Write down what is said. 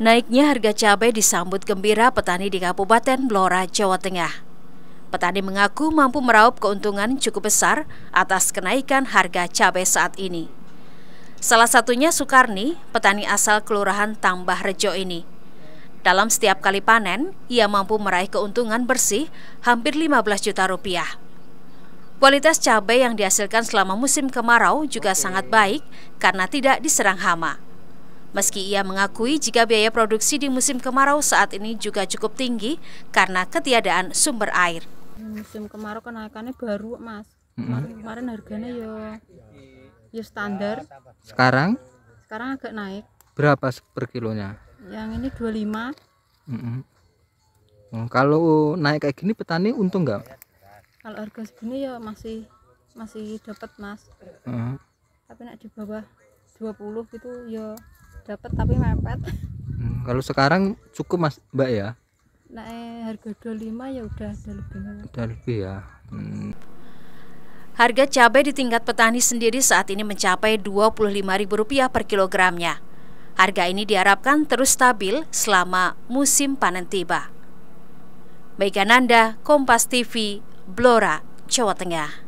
Naiknya harga cabai disambut gembira petani di Kabupaten Blora, Jawa Tengah. Petani mengaku mampu meraup keuntungan cukup besar atas kenaikan harga cabai saat ini. Salah satunya Sukarni, petani asal Kelurahan Tambah Rejo ini. Dalam setiap kali panen, ia mampu meraih keuntungan bersih hampir 15 juta rupiah. Kualitas cabai yang dihasilkan selama musim kemarau juga sangat baik karena tidak diserang hama. Meski ia mengakui jika biaya produksi di musim kemarau saat ini juga cukup tinggi karena ketiadaan sumber air. Musim kemarau kenaikannya baru, Mas. Kemarin, kemarin harganya ya ya standar. Sekarang? Sekarang agak naik. Berapa per kilonya? Yang ini 25. Mm -hmm. kalau naik kayak gini petani untung nggak? Kalau harga segini ya masih masih dapat, Mas. Mm -hmm. Tapi nak di bawah 20 gitu ya dapat tapi mepet hmm, kalau sekarang cukup mas mbak ya nah eh, harga 25 ya udah ada lebih Ada lebih ya hmm. Harga cabai di tingkat petani sendiri saat ini mencapai Rp25.000 per kilogramnya. Harga ini diharapkan terus stabil selama musim panen tiba. Megananda, Kompas TV, Blora, Jawa Tengah.